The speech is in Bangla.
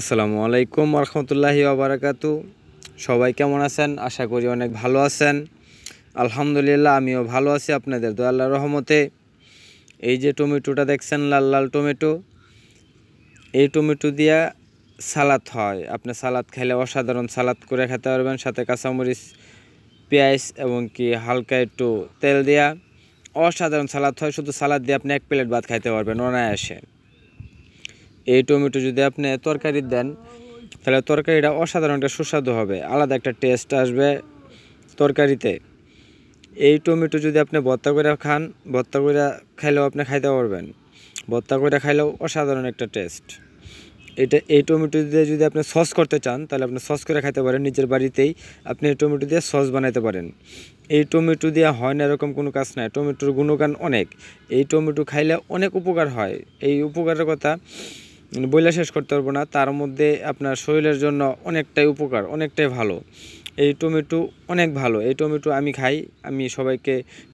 আসসালামু আলাইকুম রহমতুল্লাহি আবরাকাতু সবাই কেমন আছেন আশা করি অনেক ভালো আছেন আলহামদুলিল্লাহ আমিও ভালো আছি আপনাদের তো আল্লাহ রহমতে এই যে টমেটোটা দেখছেন লাল লাল টমেটো এই টমেটো দিয়া সালাদ হয় আপনি সালাদ খেলে অসাধারণ সালাদ করে খেতে পারবেন সাথে কাঁচামরিচ পেঁয়াজ এবং কি হালকা একটু তেল দেয়া অসাধারণ সালাদ হয় শুধু সালাদ দিয়ে আপনি এক প্লেট ভাত খাইতে পারবেন অনায়াসে এই টমেটো যদি আপনি তরকারি দেন তাহলে তরকারিটা অসাধারণ একটা সুস্বাদু হবে আলাদা একটা টেস্ট আসবে তরকারিতে এই টমেটো যদি আপনি ভর্তা করে খান ভর্তা করে খাইলেও আপনি খাইতে পারবেন ভর্তা করে খাইলেও অসাধারণ একটা টেস্ট এটা এই টমেটো দিয়ে যদি আপনি সস করতে চান তাহলে আপনি সস করে খাইতে পারেন নিজের বাড়িতেই আপনি এই টমেটো দিয়ে সস বানাইতে পারেন এই টমেটো দিয়ে হয় না এরকম কোনো কাজ নাই টমেটোর গুণগান অনেক এই টমেটো খাইলে অনেক উপকার হয় এই উপকারের কথা মানে বইলা শেষ করতে পারবো না তার মধ্যে আপনার শরীরের জন্য অনেকটাই উপকার অনেকটাই ভালো এই টমেটো অনেক ভালো এই টমেটো আমি খাই আমি সবাইকে